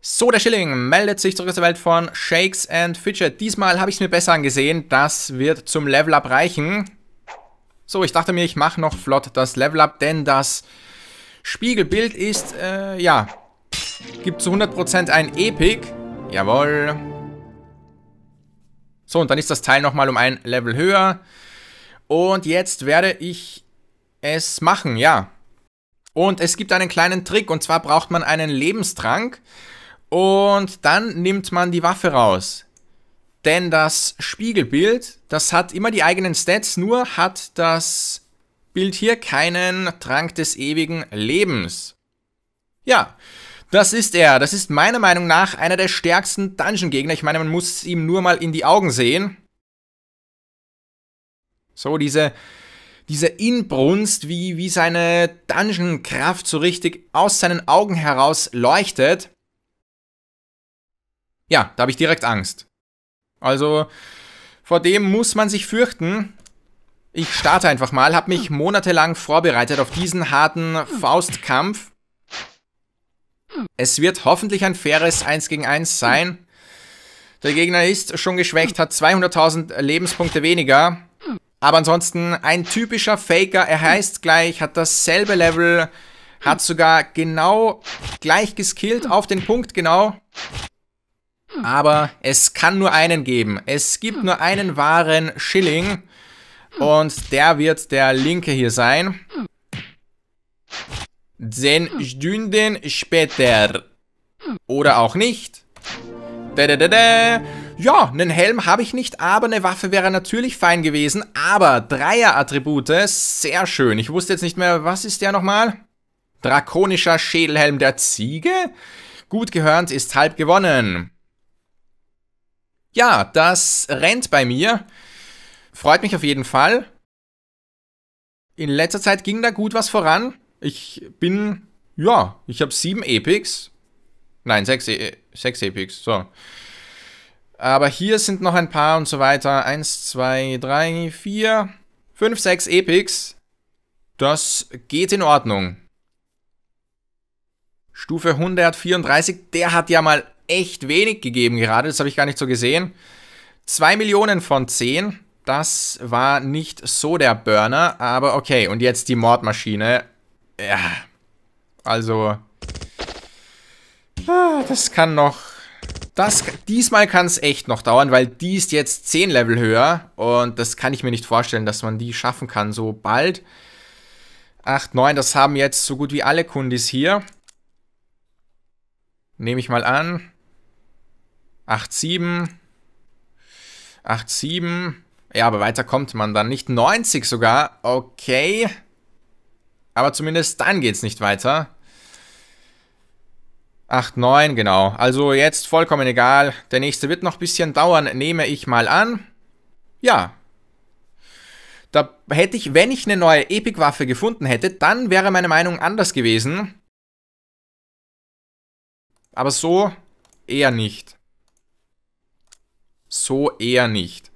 So, der Schilling meldet sich zurück aus der Welt von Shakes and Fidget. Diesmal habe ich es mir besser angesehen. Das wird zum Level-Up reichen. So, ich dachte mir, ich mache noch flott das Level-Up, denn das Spiegelbild ist, äh, ja, gibt zu 100% ein Epic. Jawohl. So, und dann ist das Teil nochmal um ein Level höher. Und jetzt werde ich es machen, ja. Und es gibt einen kleinen Trick, und zwar braucht man einen Lebenstrank. Und dann nimmt man die Waffe raus. Denn das Spiegelbild, das hat immer die eigenen Stats, nur hat das Bild hier keinen Trank des ewigen Lebens. Ja, das ist er. Das ist meiner Meinung nach einer der stärksten Dungeon-Gegner. Ich meine, man muss ihm nur mal in die Augen sehen. So, diese, diese Inbrunst, wie, wie seine Dungeon-Kraft so richtig aus seinen Augen heraus leuchtet. Ja, da habe ich direkt Angst. Also vor dem muss man sich fürchten. Ich starte einfach mal, habe mich monatelang vorbereitet auf diesen harten Faustkampf. Es wird hoffentlich ein faires 1 gegen 1 sein. Der Gegner ist schon geschwächt, hat 200.000 Lebenspunkte weniger. Aber ansonsten ein typischer Faker. Er heißt gleich, hat dasselbe Level, hat sogar genau gleich geskillt auf den Punkt genau. Aber es kann nur einen geben. Es gibt nur einen wahren Schilling. Und der wird der linke hier sein. Zehn Stunden später. Oder auch nicht. Da, da, da, da. Ja, einen Helm habe ich nicht, aber eine Waffe wäre natürlich fein gewesen. Aber Dreier-Attribute, sehr schön. Ich wusste jetzt nicht mehr, was ist der nochmal? Drakonischer Schädelhelm der Ziege? Gut gehörnt ist halb gewonnen. Ja, das rennt bei mir. Freut mich auf jeden Fall. In letzter Zeit ging da gut was voran. Ich bin, ja, ich habe sieben Epics. Nein, sechs, e sechs Epics, so. Aber hier sind noch ein paar und so weiter. Eins, zwei, drei, vier, fünf, sechs Epics. Das geht in Ordnung. Stufe 134, der hat ja mal echt wenig gegeben gerade. Das habe ich gar nicht so gesehen. 2 Millionen von 10. Das war nicht so der Burner, aber okay. Und jetzt die Mordmaschine. Ja. Also. Ah, das kann noch. Das, diesmal kann es echt noch dauern, weil die ist jetzt 10 Level höher. Und das kann ich mir nicht vorstellen, dass man die schaffen kann so bald. 8, 9, das haben jetzt so gut wie alle Kundis hier. Nehme ich mal an. 8-7. 8-7. Ja, aber weiter kommt man dann nicht. 90 sogar. Okay. Aber zumindest dann geht's nicht weiter. 8, 9, genau. Also jetzt vollkommen egal. Der nächste wird noch ein bisschen dauern, nehme ich mal an. Ja. Da hätte ich, wenn ich eine neue Epic-Waffe gefunden hätte, dann wäre meine Meinung anders gewesen. Aber so eher nicht. So eher nicht.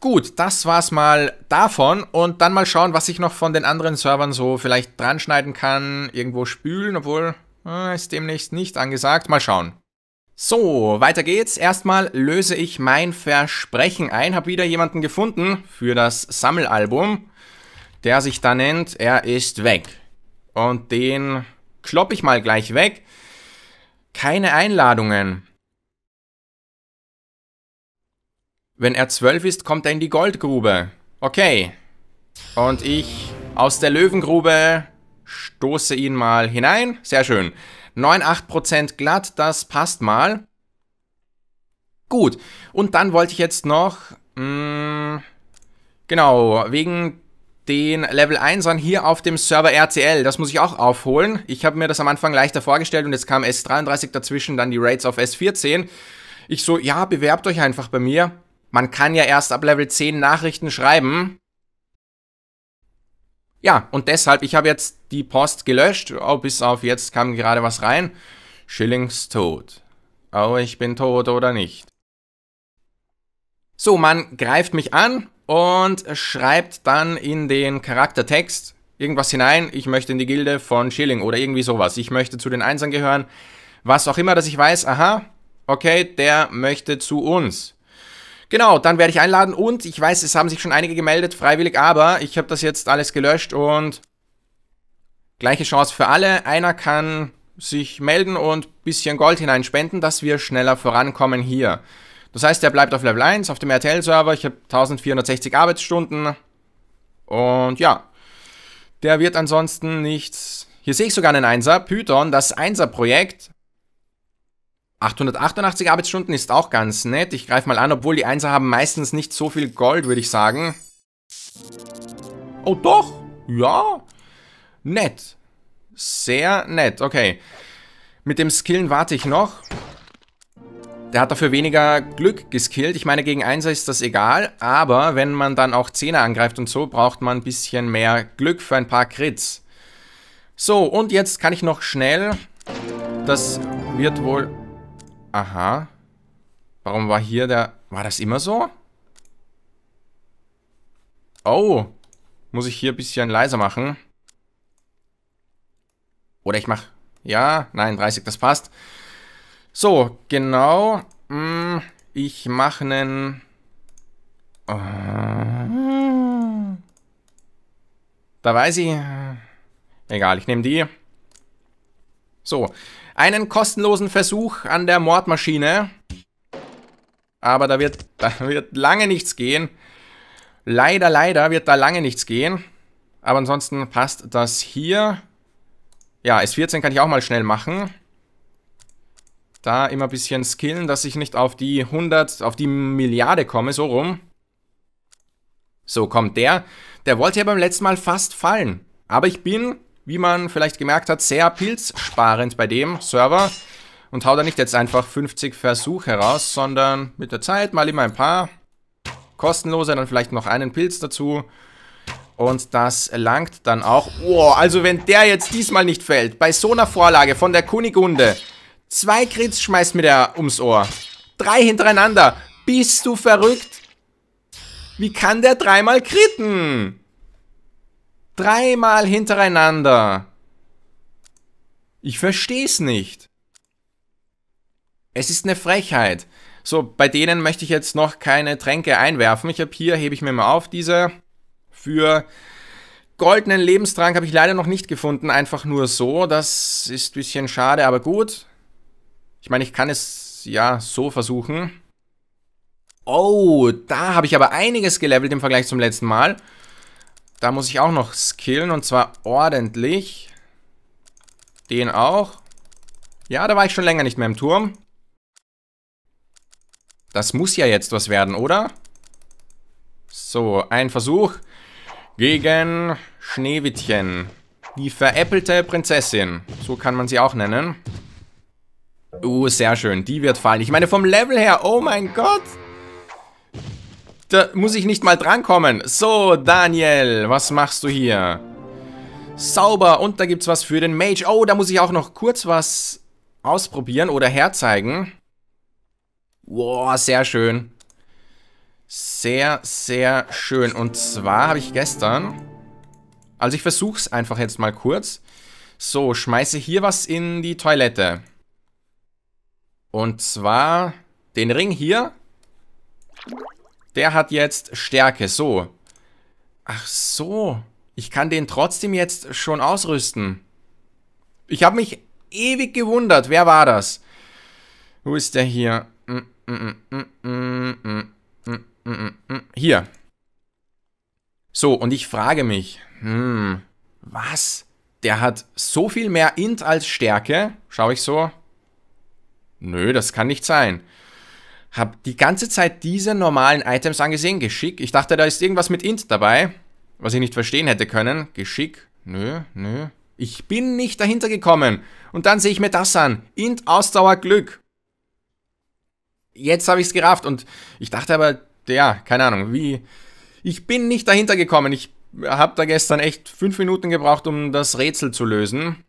Gut, das war's mal davon und dann mal schauen, was ich noch von den anderen Servern so vielleicht dran schneiden kann, irgendwo spülen, obwohl äh, ist demnächst nicht angesagt. Mal schauen. So, weiter geht's. Erstmal löse ich mein Versprechen ein, Hab wieder jemanden gefunden für das Sammelalbum, der sich da nennt, er ist weg. Und den klopp ich mal gleich weg. Keine Einladungen. Wenn er 12 ist, kommt er in die Goldgrube. Okay. Und ich aus der Löwengrube stoße ihn mal hinein. Sehr schön. 9,8% glatt, das passt mal. Gut. Und dann wollte ich jetzt noch... Mh, mm, genau, wegen den Level 1ern hier auf dem Server RTL. Das muss ich auch aufholen. Ich habe mir das am Anfang leichter vorgestellt und jetzt kam S33 dazwischen, dann die Raids auf S14. Ich so, ja, bewerbt euch einfach bei mir. Man kann ja erst ab Level 10 Nachrichten schreiben. Ja, und deshalb, ich habe jetzt die Post gelöscht. Oh, bis auf jetzt kam gerade was rein. Schillings tot. Oh, ich bin tot oder nicht. So, man greift mich an und schreibt dann in den Charaktertext irgendwas hinein. Ich möchte in die Gilde von Schilling oder irgendwie sowas. Ich möchte zu den Einsern gehören. Was auch immer, dass ich weiß, aha, okay, der möchte zu uns. Genau, dann werde ich einladen und ich weiß, es haben sich schon einige gemeldet, freiwillig, aber ich habe das jetzt alles gelöscht und gleiche Chance für alle. Einer kann sich melden und ein bisschen Gold hineinspenden, dass wir schneller vorankommen hier. Das heißt, der bleibt auf Level 1 auf dem RTL-Server. Ich habe 1460 Arbeitsstunden. Und ja, der wird ansonsten nichts. Hier sehe ich sogar einen Einser. Python, das Einser-Projekt. 888 Arbeitsstunden ist auch ganz nett. Ich greife mal an, obwohl die Einser haben meistens nicht so viel Gold, würde ich sagen. Oh doch, ja. Nett. Sehr nett, okay. Mit dem Skillen warte ich noch. Der hat dafür weniger Glück geskillt. Ich meine, gegen Einser ist das egal, aber wenn man dann auch Zehner angreift und so, braucht man ein bisschen mehr Glück für ein paar Crits. So, und jetzt kann ich noch schnell... Das wird wohl aha. Warum war hier der... War das immer so? Oh. Muss ich hier ein bisschen leiser machen? Oder ich mach... Ja, nein, 30, das passt. So, genau. Hm, ich mach einen... Äh, da weiß ich... Egal, ich nehme die. So, einen kostenlosen Versuch an der Mordmaschine. Aber da wird, da wird lange nichts gehen. Leider, leider wird da lange nichts gehen. Aber ansonsten passt das hier. Ja, S14 kann ich auch mal schnell machen. Da immer ein bisschen skillen, dass ich nicht auf die 100, auf die Milliarde komme, so rum. So kommt der. Der wollte ja beim letzten Mal fast fallen. Aber ich bin wie man vielleicht gemerkt hat, sehr pilzsparend bei dem Server und haut da nicht jetzt einfach 50 Versuche heraus, sondern mit der Zeit mal immer ein paar kostenlose, dann vielleicht noch einen Pilz dazu und das langt dann auch. Oh, also wenn der jetzt diesmal nicht fällt, bei so einer Vorlage von der Kunigunde, zwei Crits schmeißt mir der ums Ohr. Drei hintereinander. Bist du verrückt? Wie kann der dreimal kritten? Dreimal hintereinander. Ich versteh's nicht. Es ist eine Frechheit. So, bei denen möchte ich jetzt noch keine Tränke einwerfen. Ich habe hier, hebe ich mir mal auf, diese für goldenen Lebenstrank habe ich leider noch nicht gefunden. Einfach nur so. Das ist ein bisschen schade, aber gut. Ich meine, ich kann es ja so versuchen. Oh, da habe ich aber einiges gelevelt im Vergleich zum letzten Mal. Da muss ich auch noch skillen und zwar ordentlich. Den auch. Ja, da war ich schon länger nicht mehr im Turm. Das muss ja jetzt was werden, oder? So, ein Versuch gegen Schneewittchen. Die veräppelte Prinzessin. So kann man sie auch nennen. Uh, sehr schön. Die wird fallen. Ich meine, vom Level her, oh mein Gott. Da muss ich nicht mal drankommen. So, Daniel, was machst du hier? Sauber, und da gibt's was für den Mage. Oh, da muss ich auch noch kurz was ausprobieren oder herzeigen. Wow, sehr schön. Sehr, sehr schön. Und zwar habe ich gestern... Also ich versuche es einfach jetzt mal kurz. So, schmeiße hier was in die Toilette. Und zwar den Ring hier. Der hat jetzt Stärke, so. Ach so. Ich kann den trotzdem jetzt schon ausrüsten. Ich habe mich ewig gewundert. Wer war das? Wo ist der hier? Hier. So, und ich frage mich, hm, was? Der hat so viel mehr Int als Stärke? Schau ich so? Nö, das kann nicht sein. Hab die ganze Zeit diese normalen Items angesehen. Geschick. Ich dachte, da ist irgendwas mit int dabei, was ich nicht verstehen hätte können. Geschick. Nö, nö. Ich bin nicht dahinter gekommen. Und dann sehe ich mir das an. Int Ausdauer Glück. Jetzt habe ich es gerafft und ich dachte aber, ja, keine Ahnung, wie. Ich bin nicht dahinter gekommen. Ich habe da gestern echt fünf Minuten gebraucht, um das Rätsel zu lösen.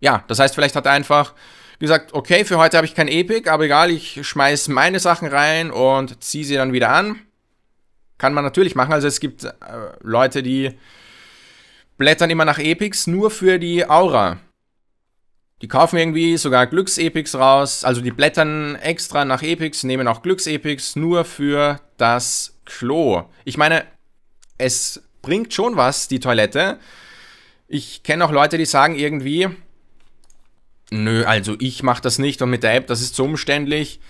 Ja, das heißt, vielleicht hat er einfach wie gesagt, okay, für heute habe ich kein Epic, aber egal, ich schmeiße meine Sachen rein und ziehe sie dann wieder an. Kann man natürlich machen. Also es gibt äh, Leute, die blättern immer nach Epics nur für die Aura. Die kaufen irgendwie sogar Glücksepics raus, also die blättern extra nach Epics, nehmen auch Glücksepics nur für das Klo. Ich meine, es bringt schon was, die Toilette. Ich kenne auch Leute, die sagen irgendwie, Nö, also ich mache das nicht und mit der App, das ist zu umständlich.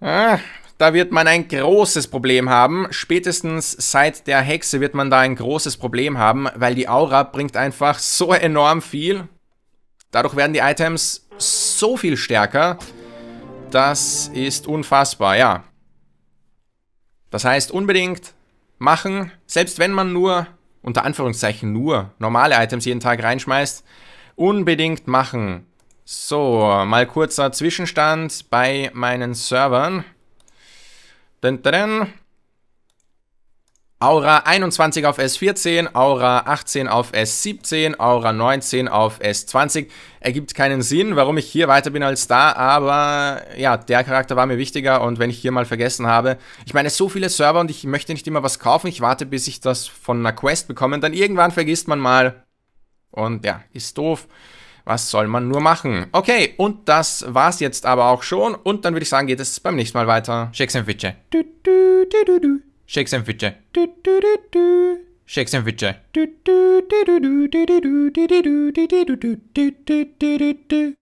Ah, da wird man ein großes Problem haben. Spätestens seit der Hexe wird man da ein großes Problem haben, weil die Aura bringt einfach so enorm viel. Dadurch werden die Items so viel stärker. Das ist unfassbar, ja. Das heißt, unbedingt machen, selbst wenn man nur, unter Anführungszeichen nur, normale Items jeden Tag reinschmeißt, unbedingt machen. So, mal kurzer Zwischenstand bei meinen Servern. Dun, dun, dun. Aura 21 auf S14, Aura 18 auf S17, Aura 19 auf S20. Ergibt keinen Sinn, warum ich hier weiter bin als da, aber ja, der Charakter war mir wichtiger und wenn ich hier mal vergessen habe, ich meine, so viele Server und ich möchte nicht immer was kaufen, ich warte, bis ich das von einer Quest bekomme, dann irgendwann vergisst man mal und ja, ist doof. Was soll man nur machen? Okay, und das war's jetzt aber auch schon. Und dann würde ich sagen, geht es beim nächsten Mal weiter. Shakes and Fidget. Shakes and Fidget. Shakes and Fidget.